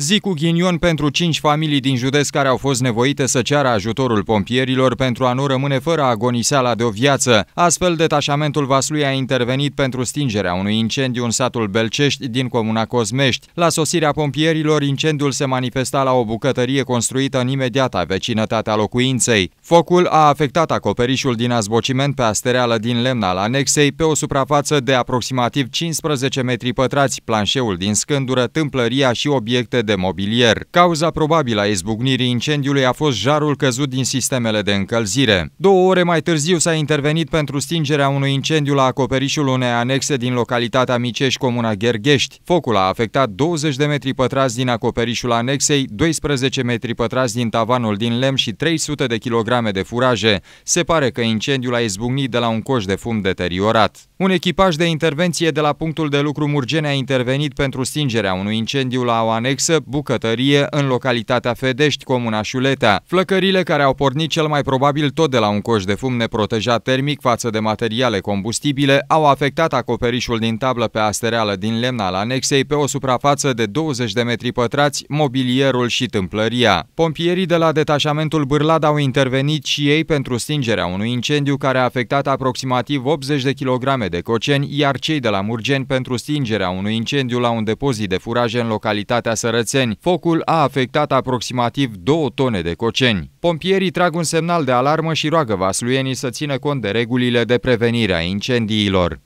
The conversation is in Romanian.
Zi cu ghinion pentru cinci familii din județ care au fost nevoite să ceară ajutorul pompierilor pentru a nu rămâne fără agoniseala de o viață. Astfel, detașamentul Vaslui a intervenit pentru stingerea unui incendiu în satul Belcești din comuna Cosmești. La sosirea pompierilor, incendiul se manifesta la o bucătărie construită în imediata vecinătatea locuinței. Focul a afectat acoperișul din azbociment pe astereală din lemn al anexei pe o suprafață de aproximativ 15 metri pătrați, planșeul din scândură, tâmplăria și obiecte de mobilier. Cauza probabilă a izbucnirii incendiului a fost jarul căzut din sistemele de încălzire. Două ore mai târziu s-a intervenit pentru stingerea unui incendiu la acoperișul unei anexe din localitatea Micești, comuna Gherghești. Focul a afectat 20 de metri pătrați din acoperișul anexei, 12 metri pătrați din tavanul din lemn și 300 de kilograme kilograme de furaje. Se pare că incendiul a izbucnit de la un coș de fum deteriorat. Un echipaj de intervenție de la punctul de lucru Murgene a intervenit pentru stingerea unui incendiu la o anexă, bucătărie, în localitatea Fedești, comuna Șuleta. Flăcările care au pornit cel mai probabil tot de la un coș de fum neprotejat termic față de materiale combustibile au afectat acoperișul din tablă pe astereală din lemn al anexei pe o suprafață de 20 de metri pătrați, mobilierul și tâmplăria. Pompierii de la detașamentul Bârlad au intervenit venit și ei pentru stingerea unui incendiu care a afectat aproximativ 80 de kilograme de coceni, iar cei de la Murgeni pentru stingerea unui incendiu la un depozit de furaje în localitatea Sărățeni. Focul a afectat aproximativ 2 tone de coceni. Pompierii trag un semnal de alarmă și roagă vasluienii să țină cont de regulile de prevenire a incendiilor.